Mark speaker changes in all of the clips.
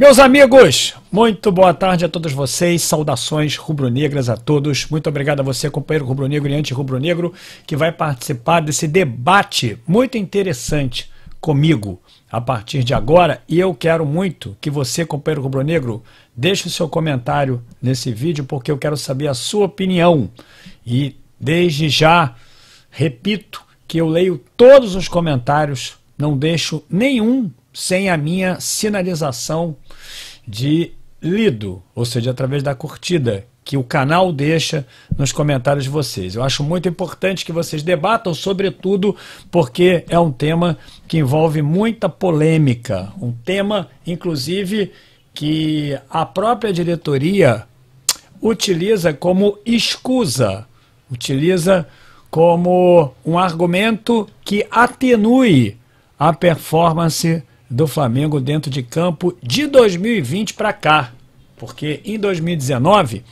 Speaker 1: Meus amigos, muito boa tarde a todos vocês, saudações rubro-negras a todos. Muito obrigado a você, companheiro rubro-negro e anti-rubro-negro, que vai participar desse debate muito interessante comigo a partir de agora. E eu quero muito que você, companheiro rubro-negro, deixe o seu comentário nesse vídeo, porque eu quero saber a sua opinião. E desde já, repito que eu leio todos os comentários, não deixo nenhum sem a minha sinalização de lido, ou seja, através da curtida que o canal deixa nos comentários de vocês. Eu acho muito importante que vocês debatam, sobretudo porque é um tema que envolve muita polêmica, um tema, inclusive, que a própria diretoria utiliza como escusa, utiliza como um argumento que atenue a performance do Flamengo dentro de campo de 2020 para cá. Porque em 2019,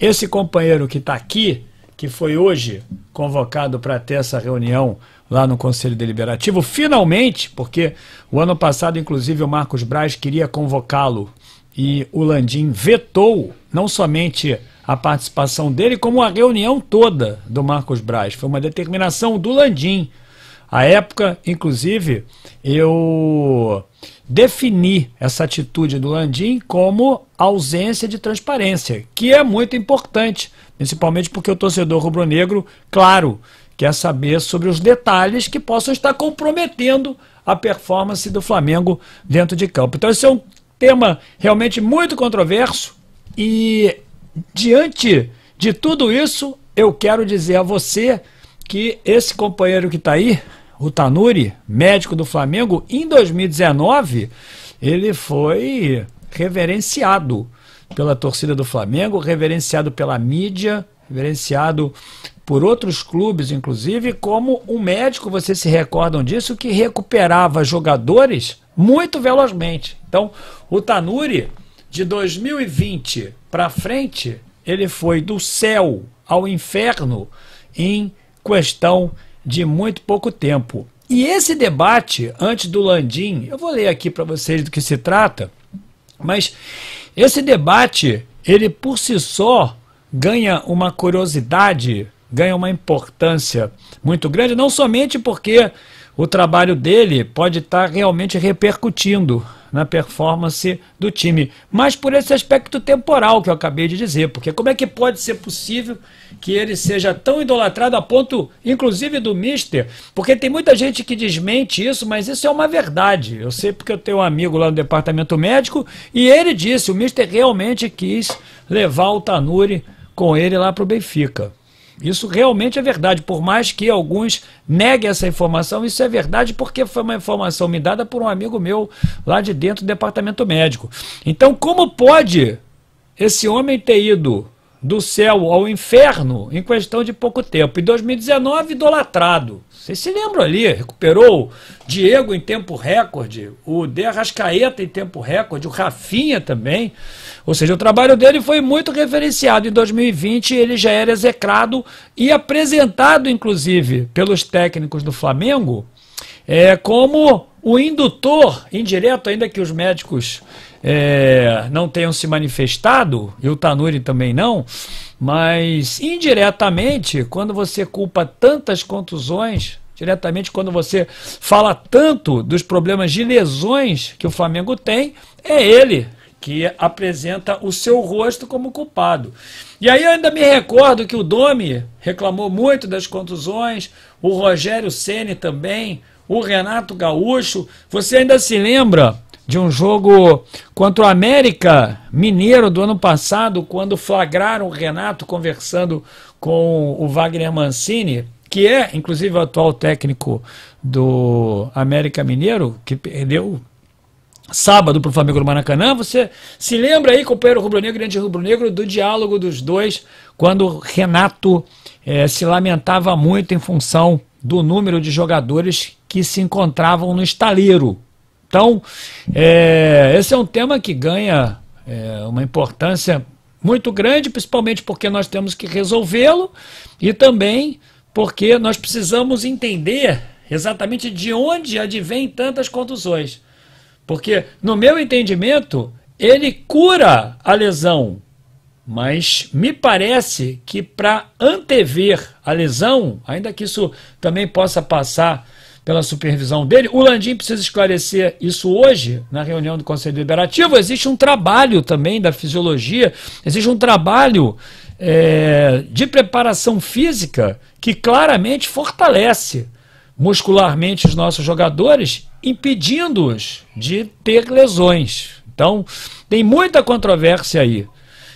Speaker 1: esse companheiro que está aqui, que foi hoje convocado para ter essa reunião lá no Conselho Deliberativo, finalmente, porque o ano passado, inclusive, o Marcos Braz queria convocá-lo e o Landim vetou não somente a participação dele, como a reunião toda do Marcos Braz. Foi uma determinação do Landim. A época, inclusive, eu defini essa atitude do Landim como ausência de transparência, que é muito importante, principalmente porque o torcedor rubro-negro, claro, quer saber sobre os detalhes que possam estar comprometendo a performance do Flamengo dentro de campo. Então, esse é um tema realmente muito controverso e, diante de tudo isso, eu quero dizer a você que esse companheiro que está aí, o Tanuri, médico do Flamengo, em 2019 ele foi reverenciado pela torcida do Flamengo, reverenciado pela mídia, reverenciado por outros clubes, inclusive, como um médico, vocês se recordam disso, que recuperava jogadores muito velozmente. Então, o Tanuri, de 2020 para frente, ele foi do céu ao inferno em questão de de muito pouco tempo. E esse debate, antes do Landim, eu vou ler aqui para vocês do que se trata, mas esse debate, ele por si só ganha uma curiosidade, ganha uma importância muito grande, não somente porque o trabalho dele pode estar tá realmente repercutindo na performance do time. Mas por esse aspecto temporal que eu acabei de dizer, porque como é que pode ser possível que ele seja tão idolatrado a ponto, inclusive, do Mister? Porque tem muita gente que desmente isso, mas isso é uma verdade. Eu sei porque eu tenho um amigo lá no departamento médico e ele disse: o Mister realmente quis levar o Tanuri com ele lá para o Benfica. Isso realmente é verdade, por mais que alguns neguem essa informação, isso é verdade porque foi uma informação me dada por um amigo meu lá de dentro do departamento médico. Então, como pode esse homem ter ido do céu ao inferno em questão de pouco tempo? Em 2019, idolatrado. Vocês se lembram ali? Recuperou Diego em tempo recorde, o Derrascaeta em tempo recorde, o Rafinha também. Ou seja, o trabalho dele foi muito referenciado. Em 2020, ele já era execrado e apresentado, inclusive, pelos técnicos do Flamengo, é, como o indutor indireto, ainda que os médicos é, não tenham se manifestado, e o Tanuri também não, mas indiretamente, quando você culpa tantas contusões, diretamente quando você fala tanto dos problemas de lesões que o Flamengo tem, é ele que apresenta o seu rosto como culpado. E aí eu ainda me recordo que o Domi reclamou muito das contusões, o Rogério Ceni também, o Renato Gaúcho. Você ainda se lembra de um jogo contra o América Mineiro do ano passado, quando flagraram o Renato conversando com o Wagner Mancini? que é inclusive o atual técnico do América Mineiro, que perdeu sábado para o Flamengo no Maracanã. Você se lembra aí, companheiro rubro-negro, grande rubro-negro, do diálogo dos dois, quando Renato é, se lamentava muito em função do número de jogadores que se encontravam no estaleiro. Então, é, esse é um tema que ganha é, uma importância muito grande, principalmente porque nós temos que resolvê-lo e também porque nós precisamos entender exatamente de onde advém tantas contusões. Porque, no meu entendimento, ele cura a lesão. Mas me parece que para antever a lesão, ainda que isso também possa passar pela supervisão dele. O Landim precisa esclarecer isso hoje, na reunião do Conselho Deliberativo. Existe um trabalho também da fisiologia, existe um trabalho é, de preparação física que claramente fortalece muscularmente os nossos jogadores impedindo-os de ter lesões. Então, tem muita controvérsia aí.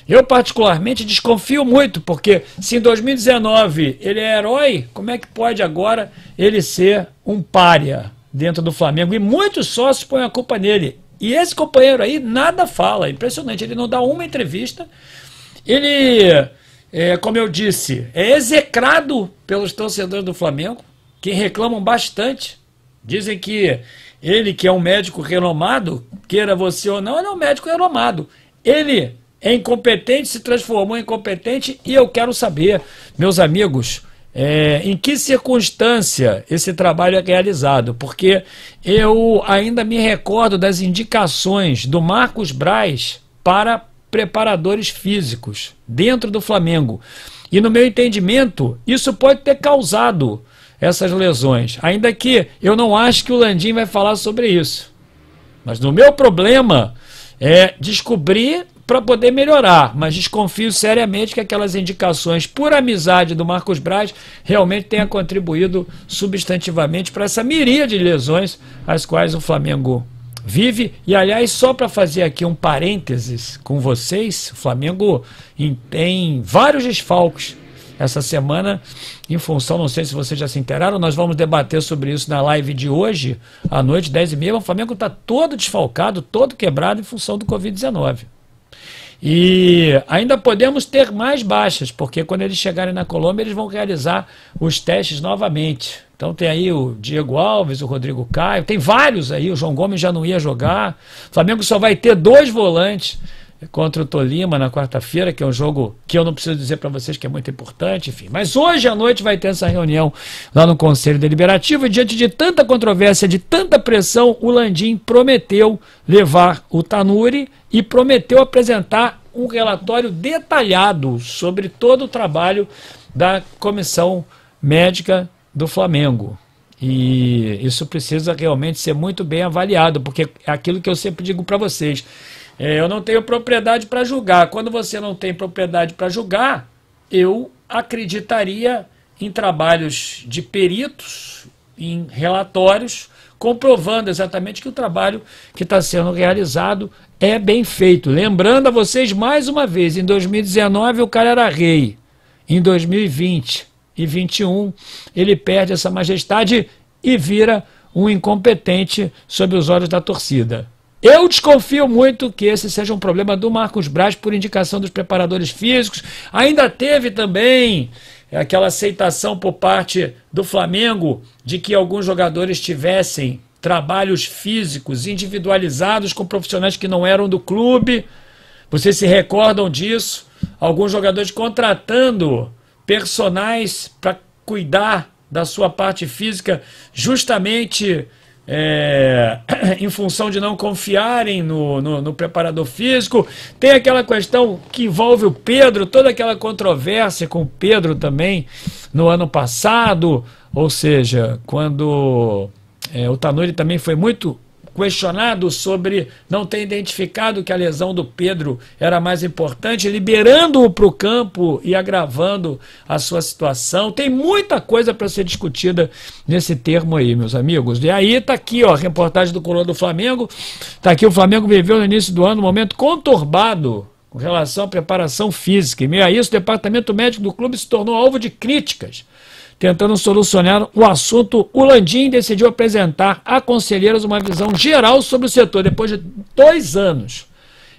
Speaker 1: Eu, particularmente, desconfio muito, porque se em 2019 ele é herói, como é que pode agora ele ser um pária dentro do Flamengo? E muitos sócios põem a culpa nele. E esse companheiro aí nada fala, impressionante. Ele não dá uma entrevista. Ele, é, como eu disse, é execrado pelos torcedores do Flamengo, que reclamam bastante Dizem que ele, que é um médico renomado, queira você ou não, ele é um médico renomado. Ele é incompetente, se transformou em incompetente e eu quero saber, meus amigos, é, em que circunstância esse trabalho é realizado? Porque eu ainda me recordo das indicações do Marcos Braz para preparadores físicos dentro do Flamengo. E no meu entendimento, isso pode ter causado essas lesões. Ainda que eu não acho que o Landim vai falar sobre isso. Mas no meu problema é descobrir para poder melhorar, mas desconfio seriamente que aquelas indicações por amizade do Marcos Braz realmente tenha contribuído substantivamente para essa miríade de lesões às quais o Flamengo vive. E aliás, só para fazer aqui um parênteses com vocês, o Flamengo tem vários desfalques essa semana, em função, não sei se vocês já se enteraram, nós vamos debater sobre isso na live de hoje, à noite, 10h30. O Flamengo está todo desfalcado, todo quebrado em função do Covid-19. E ainda podemos ter mais baixas, porque quando eles chegarem na Colômbia, eles vão realizar os testes novamente. Então tem aí o Diego Alves, o Rodrigo Caio, tem vários aí, o João Gomes já não ia jogar. O Flamengo só vai ter dois volantes contra o Tolima na quarta-feira, que é um jogo que eu não preciso dizer para vocês que é muito importante, enfim. Mas hoje à noite vai ter essa reunião lá no Conselho Deliberativo e diante de tanta controvérsia, de tanta pressão, o Landim prometeu levar o Tanuri e prometeu apresentar um relatório detalhado sobre todo o trabalho da comissão médica do Flamengo. E isso precisa realmente ser muito bem avaliado, porque é aquilo que eu sempre digo para vocês é, eu não tenho propriedade para julgar. Quando você não tem propriedade para julgar, eu acreditaria em trabalhos de peritos, em relatórios, comprovando exatamente que o trabalho que está sendo realizado é bem feito. Lembrando a vocês mais uma vez, em 2019 o cara era rei. Em 2020 e 21 ele perde essa majestade e vira um incompetente sob os olhos da torcida. Eu desconfio muito que esse seja um problema do Marcos Braz por indicação dos preparadores físicos. Ainda teve também aquela aceitação por parte do Flamengo de que alguns jogadores tivessem trabalhos físicos individualizados com profissionais que não eram do clube. Vocês se recordam disso? Alguns jogadores contratando personagens para cuidar da sua parte física, justamente é, em função de não confiarem no, no, no, preparador físico. Tem aquela questão que envolve o Pedro, toda aquela controvérsia com o Pedro também no ano passado, ou seja, quando é, o Tanuri também foi muito questionado sobre não ter identificado que a lesão do Pedro era mais importante, liberando-o para o campo e agravando a sua situação. Tem muita coisa para ser discutida nesse termo aí, meus amigos. E aí está aqui, ó, a reportagem do Colônia do Flamengo. Está aqui o Flamengo viveu no início do ano um momento conturbado com relação à preparação física. E meio a isso, o departamento médico do clube se tornou alvo de críticas tentando solucionar o assunto, o Landim decidiu apresentar a conselheiros uma visão geral sobre o setor. Depois de dois anos,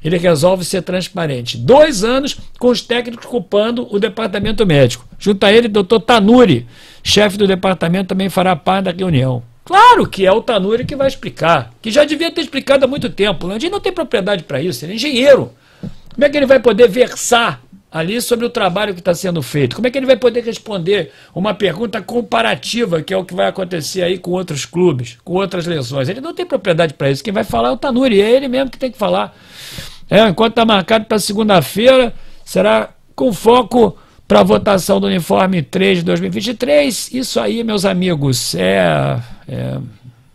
Speaker 1: ele resolve ser transparente. Dois anos com os técnicos culpando o departamento médico. Junto a ele, doutor Tanuri, chefe do departamento, também fará parte da reunião. Claro que é o Tanuri que vai explicar, que já devia ter explicado há muito tempo. O Landim não tem propriedade para isso, ele é engenheiro. Como é que ele vai poder versar ali sobre o trabalho que está sendo feito. Como é que ele vai poder responder uma pergunta comparativa, que é o que vai acontecer aí com outros clubes, com outras lesões? Ele não tem propriedade para isso. Quem vai falar é o Tanuri, é ele mesmo que tem que falar. É, enquanto está marcado para segunda-feira, será com foco para a votação do uniforme 3 de 2023. Isso aí, meus amigos, é, é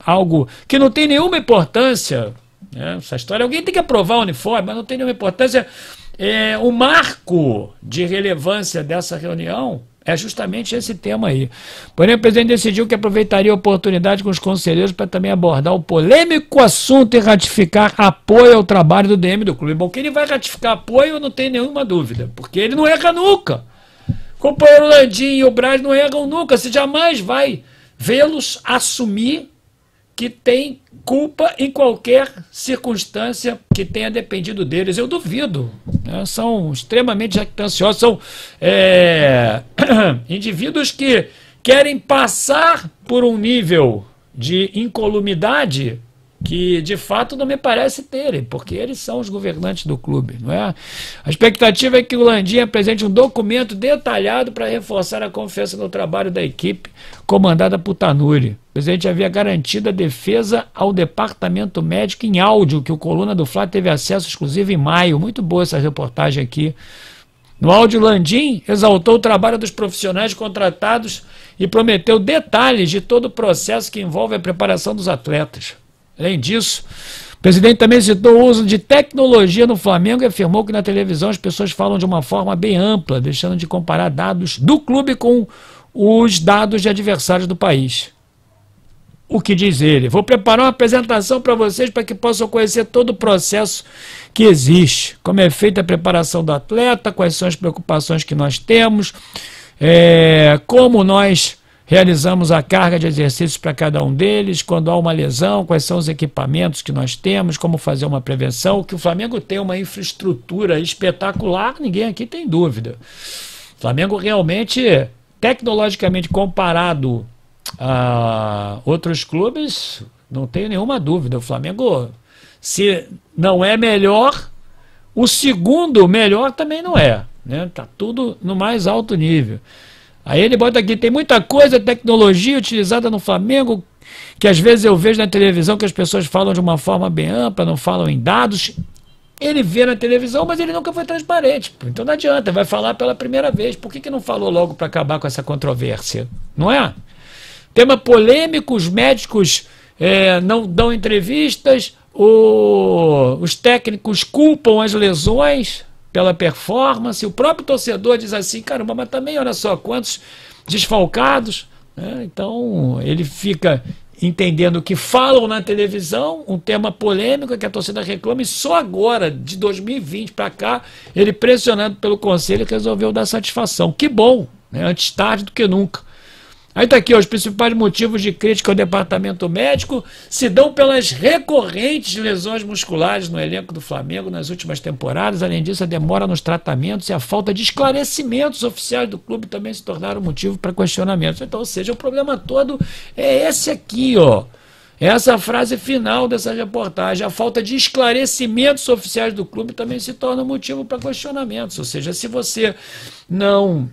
Speaker 1: algo que não tem nenhuma importância. Né? Essa história, alguém tem que aprovar o uniforme, mas não tem nenhuma importância é, o marco de relevância dessa reunião é justamente esse tema aí. Porém, o presidente decidiu que aproveitaria a oportunidade com os conselheiros para também abordar o polêmico assunto e ratificar apoio ao trabalho do DM do clube. Bom, que ele vai ratificar apoio, não tem nenhuma dúvida, porque ele não erra nunca. O companheiro Landim e o Braz não erram nunca, se jamais vai vê-los assumir que tem culpa em qualquer circunstância que tenha dependido deles. Eu duvido. Né? São extremamente jactanciosos, são é, indivíduos que querem passar por um nível de incolumidade que de fato não me parece terem, porque eles são os governantes do clube, não é? A expectativa é que o Landim apresente um documento detalhado para reforçar a confiança no trabalho da equipe comandada por Tanuri. O presidente havia garantido a defesa ao departamento médico em áudio, que o Coluna do Flá teve acesso exclusivo em maio. Muito boa essa reportagem aqui. No áudio, Landim exaltou o trabalho dos profissionais contratados e prometeu detalhes de todo o processo que envolve a preparação dos atletas. Além disso, o presidente também citou o uso de tecnologia no Flamengo e afirmou que na televisão as pessoas falam de uma forma bem ampla, deixando de comparar dados do clube com os dados de adversários do país. O que diz ele? Vou preparar uma apresentação para vocês para que possam conhecer todo o processo que existe, como é feita a preparação do atleta, quais são as preocupações que nós temos, é, como nós realizamos a carga de exercícios para cada um deles, quando há uma lesão, quais são os equipamentos que nós temos, como fazer uma prevenção, que o Flamengo tem é uma infraestrutura espetacular, ninguém aqui tem dúvida. O Flamengo realmente, tecnologicamente comparado a outros clubes, não tenho nenhuma dúvida. O Flamengo, se não é melhor, o segundo melhor também não é. Né? Tá tudo no mais alto nível. Aí ele bota aqui, tem muita coisa, tecnologia utilizada no Flamengo, que às vezes eu vejo na televisão que as pessoas falam de uma forma bem ampla, não falam em dados. Ele vê na televisão, mas ele nunca foi transparente. Então não adianta, vai falar pela primeira vez. Por que, que não falou logo para acabar com essa controvérsia? Não é? Tema polêmico, os médicos é, não dão entrevistas, o, os técnicos culpam as lesões pela performance. O próprio torcedor diz assim: caramba, mas também olha só quantos desfalcados. Né? Então ele fica entendendo o que falam na televisão, um tema polêmico que a torcida reclama, e só agora, de 2020 para cá, ele pressionado pelo conselho resolveu dar satisfação. Que bom, né? antes tarde do que nunca. Aí está aqui, ó, os principais motivos de crítica ao departamento médico se dão pelas recorrentes lesões musculares no elenco do Flamengo nas últimas temporadas. Além disso, a demora nos tratamentos e a falta de esclarecimentos oficiais do clube também se tornaram motivo para questionamentos. Então, ou seja, o problema todo é esse aqui, ó. Essa frase final dessa reportagem, a falta de esclarecimentos oficiais do clube também se torna motivo para questionamentos. Ou seja, se você não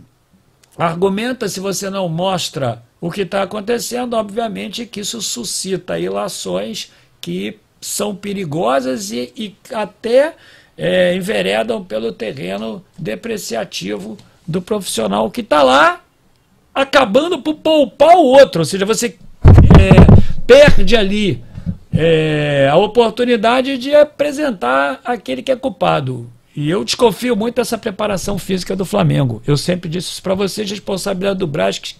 Speaker 1: argumenta se você não mostra o que está acontecendo, obviamente que isso suscita ilações que são perigosas e, e até é, enveredam pelo terreno depreciativo do profissional que está lá acabando por poupar o outro. Ou seja, você é, perde ali é, a oportunidade de apresentar aquele que é culpado. E eu desconfio muito dessa preparação física do Flamengo. Eu sempre disse isso para vocês, responsabilidade do Braz que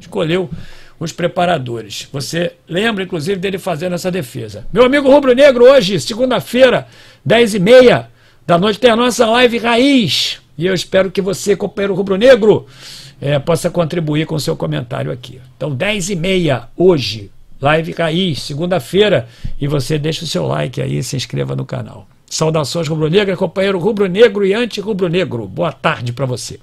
Speaker 1: escolheu os preparadores. Você lembra, inclusive, dele fazendo essa defesa. Meu amigo Rubro Negro, hoje, segunda-feira, 10h30 da noite, tem a nossa live raiz. E eu espero que você, companheiro Rubro Negro, é, eh, possa contribuir com o seu comentário aqui. Então, 10h30 hoje, live raiz, segunda-feira. E você deixa o seu like aí, se inscreva no canal. Saudações rubro-negra, companheiro rubro-negro e anti-rubro-negro. Boa tarde para você.